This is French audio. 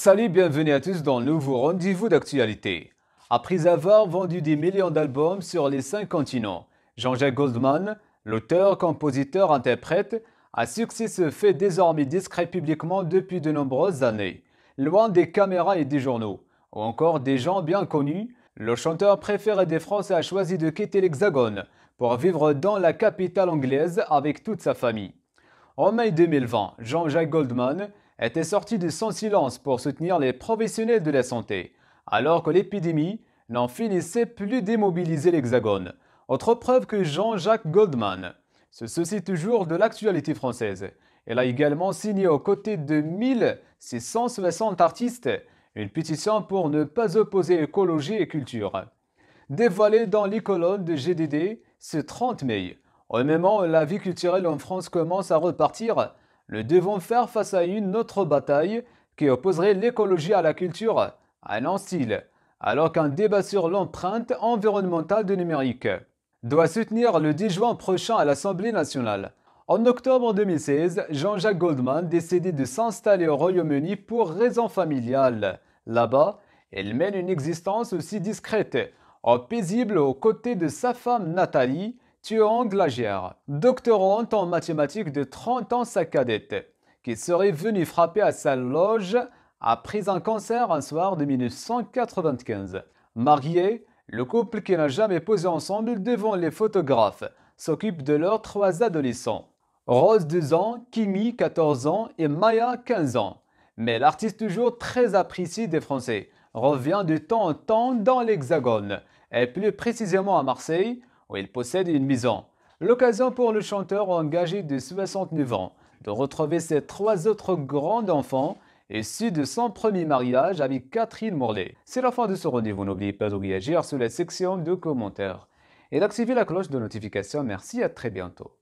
Salut, bienvenue à tous dans le nouveau rendez-vous d'actualité. Après avoir vendu des millions d'albums sur les cinq continents, Jean-Jacques Goldman, l'auteur, compositeur, interprète, a succès ce fait désormais discret publiquement depuis de nombreuses années. Loin des caméras et des journaux, ou encore des gens bien connus, le chanteur préféré des Français a choisi de quitter l'Hexagone pour vivre dans la capitale anglaise avec toute sa famille. En mai 2020, Jean-Jacques Goldman était sorti de son silence pour soutenir les professionnels de la santé, alors que l'épidémie n'en finissait plus d'immobiliser l'Hexagone. Autre preuve que Jean-Jacques Goldman se soucie toujours de l'actualité française. Elle a également signé aux côtés de 1660 artistes une pétition pour ne pas opposer écologie et culture. Dévoilée dans les colonnes de GDD ce 30 mai, au moment où la vie culturelle en France commence à repartir nous devons faire face à une autre bataille qui opposerait l'écologie à la culture, annonce t alors qu'un débat sur l'empreinte environnementale du numérique doit soutenir le 10 juin prochain à l'Assemblée nationale. En octobre 2016, Jean-Jacques Goldman décidait de s'installer au Royaume-Uni pour raisons familiales. Là-bas, il mène une existence aussi discrète, en paisible aux côtés de sa femme Nathalie, Thuong Lagière, doctorante en mathématiques de 30 ans sa cadette, qui serait venue frapper à sa loge a pris un cancer un soir de 1995. Marié, le couple qui n'a jamais posé ensemble devant les photographes s'occupe de leurs trois adolescents. Rose 2 ans, Kimi 14 ans et Maya 15 ans. Mais l'artiste toujours très apprécié des Français revient de temps en temps dans l'Hexagone, et plus précisément à Marseille, où il possède une maison. L'occasion pour le chanteur engagé de 69 ans de retrouver ses trois autres grands-enfants issus de son premier mariage avec Catherine Morley. C'est la fin de ce rendez-vous. N'oubliez pas de réagir sur la section de commentaires et d'activer la cloche de notification. Merci, à très bientôt.